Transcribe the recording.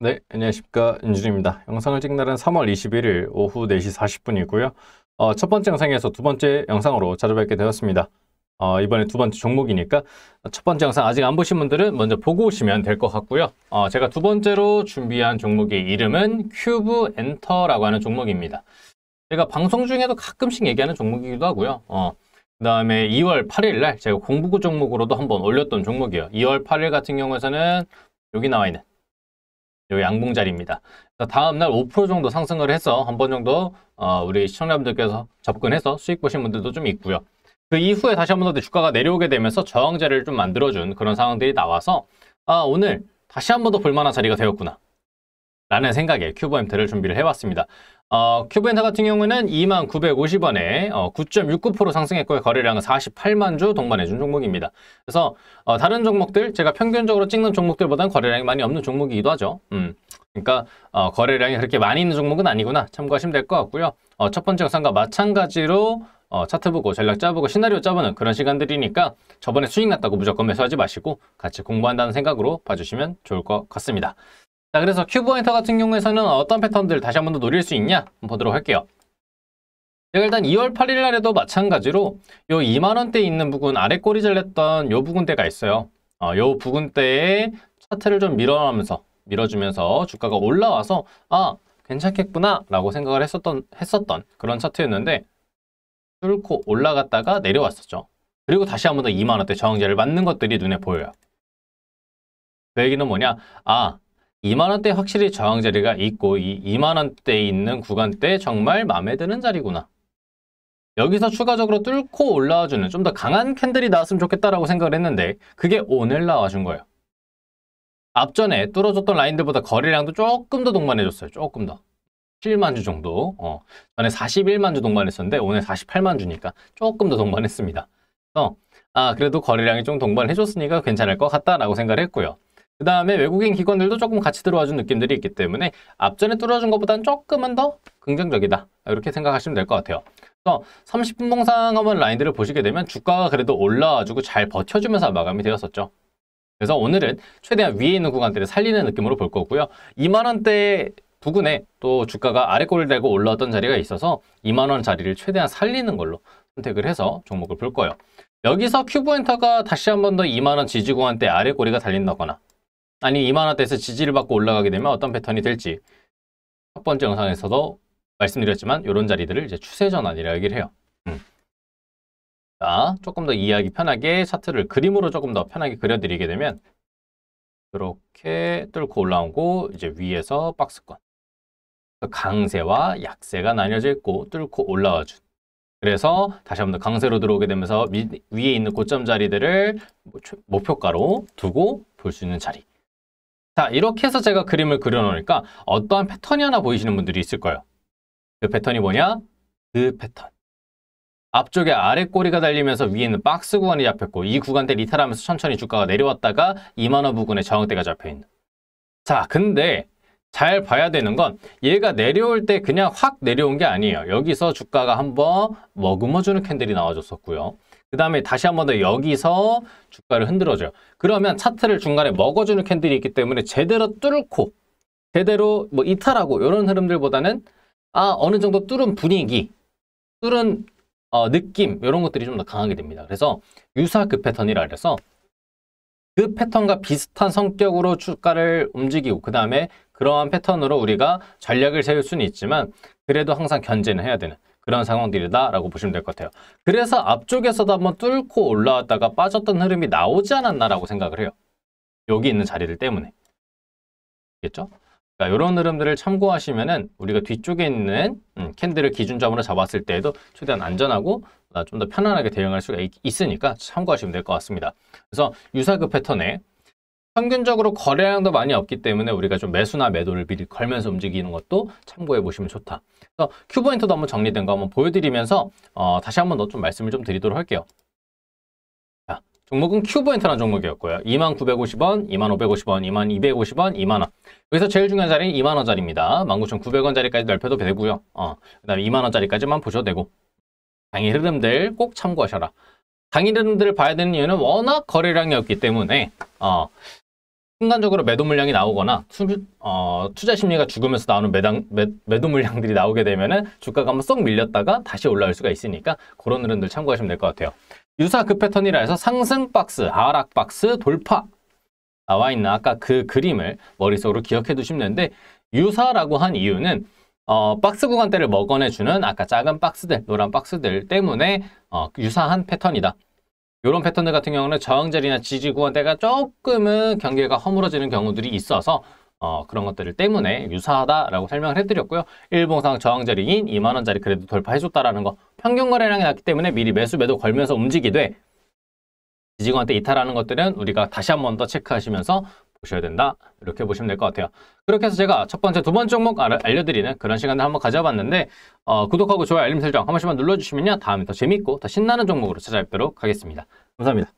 네, 안녕하십니까. 윤준입니다. 영상을 찍는 날은 3월 21일 오후 4시 40분이고요. 어, 첫 번째 영상에서 두 번째 영상으로 찾아뵙게 되었습니다. 어, 이번에 두 번째 종목이니까 첫 번째 영상 아직 안 보신 분들은 먼저 보고 오시면 될 것 같고요. 어, 제가 두 번째로 준비한 종목의 이름은 큐브 엔터라고 하는 종목입니다. 제가 방송 중에도 가끔씩 얘기하는 종목이기도 하고요. 어, 그 다음에 2월 8일 날 제가 공부구 종목으로도 한번 올렸던 종목이에요. 2월 8일 같은 경우에는 여기 나와 있는 요 양봉 자리입니다. 다음날 5% 정도 상승을 해서 한 번 정도 어, 우리 시청자분들께서 접근해서 수익 보신 분들도 좀 있고요. 그 이후에 다시 한 번 더 주가가 내려오게 되면서 저항 자를좀 만들어준 그런 상황들이 나와서 아 오늘 다시 한 번 더 볼만한 자리가 되었구나. 라는 생각에 큐브엠트를 준비를 해왔습니다 어, 큐브엔터 같은 경우는 29,950원에 어, 9.69% 상승했고요. 거래량은 48만 주 동반해준 종목입니다. 그래서 어, 다른 종목들, 제가 평균적으로 찍는 종목들보다는 거래량이 많이 없는 종목이기도 하죠. 음, 그러니까 어, 거래량이 그렇게 많이 있는 종목은 아니구나 참고하시면 될 것 같고요. 어, 첫 번째 영상과 마찬가지로 어, 차트 보고 전략 짜보고 시나리오 짜보는 그런 시간들이니까 저번에 수익 났다고 무조건 매수하지 마시고 같이 공부한다는 생각으로 봐주시면 좋을 것 같습니다. 자 그래서 큐브 엔터 같은 경우에서는 어떤 패턴들 을 다시 한 번 더 노릴 수 있냐 보도록 할게요. 제가 일단 2월 8일 날에도 마찬가지로 요 2만원대 있는 부분 아래 꼬리 잘렸던 요 부분대가 있어요. 어, 요 부분대에 차트를 좀 밀어가면서 밀어주면서 주가가 올라와서 아 괜찮겠구나 라고 생각을 했었던, 했었던 그런 차트였는데 뚫고 올라갔다가 내려왔었죠. 그리고 다시 한 번 더 2만원대 저항제를 맞는 것들이 눈에 보여요. 그 얘기는 뭐냐? 아 2만원대 확실히 저항 자리가 있고 이 2만원대에 있는 구간대 정말 마음에 드는 자리구나. 여기서 추가적으로 뚫고 올라와주는 좀 더 강한 캔들이 나왔으면 좋겠다라고 생각을 했는데 그게 오늘 나와준 거예요. 앞전에 뚫어줬던 라인들보다 거래량도 조금 더 동반해줬어요. 조금 더. 7만 주 정도. 어, 전에 41만 주 동반했었는데 오늘 48만 주니까 조금 더 동반했습니다. 그래아 어. 그래도 거래량이 좀 동반해줬으니까 괜찮을 것 같다라고 생각을 했고요. 그 다음에 외국인 기관들도 조금 같이 들어와준 느낌들이 있기 때문에 앞전에 뚫어준 것보다는 조금은 더 긍정적이다. 이렇게 생각하시면 될 것 같아요. 30분 동상하면 라인들을 보시게 되면 주가가 그래도 올라와주고 잘 버텨주면서 마감이 되었었죠. 그래서 오늘은 최대한 위에 있는 구간들을 살리는 느낌으로 볼 거고요. 2만원대 부근에 또 주가가 아래 골을 달고 올라왔던 자리가 있어서 2만원 자리를 최대한 살리는 걸로 선택을 해서 종목을 볼 거예요. 여기서 큐브엔터가 다시 한 번 더 2만원 지지구간 때 아래 꼬리가 달린다거나 아니 2만원대에서 지지를 받고 올라가게 되면 어떤 패턴이 될지 첫 번째 영상에서도 말씀드렸지만 이런 자리들을 이제 추세 전환이라 고 얘기를 해요. 음. 자, 조금 더 이해하기 편하게 차트를 그림으로 조금 더 편하게 그려드리게 되면 이렇게 뚫고 올라오고 이제 위에서 박스권 그 강세와 약세가 나뉘어져 있고 뚫고 올라와 준 그래서 다시 한번 더 강세로 들어오게 되면서 위, 위에 있는 고점 자리들을 뭐 목표가로 두고 볼 수 있는 자리 자, 이렇게 해서 제가 그림을 그려놓으니까 어떠한 패턴이 하나 보이시는 분들이 있을 거예요. 그 패턴이 뭐냐? 그 패턴. 앞쪽에 아래 꼬리가 달리면서 위에는 박스 구간이 잡혔고 이 구간대 리탈하면서 천천히 주가가 내려왔다가 2만원 부근에 저항대가 잡혀있는. 자, 근데 잘 봐야 되는 건 얘가 내려올 때 그냥 확 내려온 게 아니에요. 여기서 주가가 한번 머금어주는 캔들이 나와줬었고요. 그 다음에 다시 한 번 더 여기서 주가를 흔들어줘요. 그러면 차트를 중간에 먹어주는 캔들이 있기 때문에 제대로 뚫고 제대로 뭐 이탈하고 이런 흐름들보다는 아 어느 정도 뚫은 분위기, 뚫은 어, 느낌 이런 것들이 좀 더 강하게 됩니다. 그래서 유사급 그 패턴이라 그래서 그 패턴과 비슷한 성격으로 주가를 움직이고 그 다음에 그러한 패턴으로 우리가 전략을 세울 수는 있지만 그래도 항상 견제는 해야 되는 그런 상황들이다라고 보시면 될 것 같아요. 그래서 앞쪽에서도 한번 뚫고 올라왔다가 빠졌던 흐름이 나오지 않았나라고 생각을 해요. 여기 있는 자리들 때문에. 겠죠 그러니까 이런 흐름들을 참고하시면은 우리가 뒤쪽에 있는 음, 캔들을 기준점으로 잡았을 때에도 최대한 안전하고 아, 좀더 편안하게 대응할 수가 있, 으니까 참고하시면 될 것 같습니다. 그래서 유사급 패턴에 평균적으로 거래량도 많이 없기 때문에 우리가 좀 매수나 매도를 미리 걸면서 움직이는 것도 참고해 보시면 좋다. 그래서 큐포인트도 한번 정리된 거 한번 보여드리면서 어, 다시 한번 더 좀 말씀을 좀 드리도록 할게요. 자, 종목은 큐포인트라는 종목이었고요. 2950원, 2550원, 2250원, 2만원. 여기서 제일 중요한 자리는 2만원짜리입니다. 19,900원짜리까지 넓혀도 되고요. 어, 그 다음에 2만원짜리까지만 보셔도 되고. 당일 흐름들 꼭 참고하셔라. 당일 흐름들을 봐야 되는 이유는 워낙 거래량이 없기 때문에 어, 순간적으로 매도 물량이 나오거나 투, 어, 자 심리가 죽으면서 나오는 매당, 매, 도 물량들이 나오게 되면 주가가 한번 쏙 밀렸다가 다시 올라올 수가 있으니까 그런 흐름들 참고하시면 될 것 같아요. 유사 급 그 패턴이라 해서 상승 박스, 하락 박스, 돌파 나와 있는 아까 그 그림을 머릿속으로 기억해 두시면 되는데 유사라고 한 이유는 어, 박스 구간대를 먹어내주는 아까 작은 박스들, 노란 박스들 때문에 어, 유사한 패턴이다. 이런 패턴들 같은 경우는 저항자리나 지지구간대가 조금은 경계가 허물어지는 경우들이 있어서 어, 그런 것들 때문에 유사하다라고 설명을 해드렸고요. 일봉상 저항자리인 2만원짜리 그래도 돌파해줬다라는 거 평균 거래량이 낮기 때문에 미리 매수 매도 걸면서 움직이되 지지구한테 이탈하는 것들은 우리가 다시 한 번 더 체크하시면서 보셔야 된다. 이렇게 보시면 될 것 같아요. 그렇게 해서 제가 첫 번째, 두 번째 종목 알려드리는 알 그런 시간을 한번 가져봤는데 어, 구독하고 좋아요, 알림 설정 한 번씩만 눌러주시면요. 다음에 더 재밌고 더 신나는 종목으로 찾아뵙도록 하겠습니다. 감사합니다.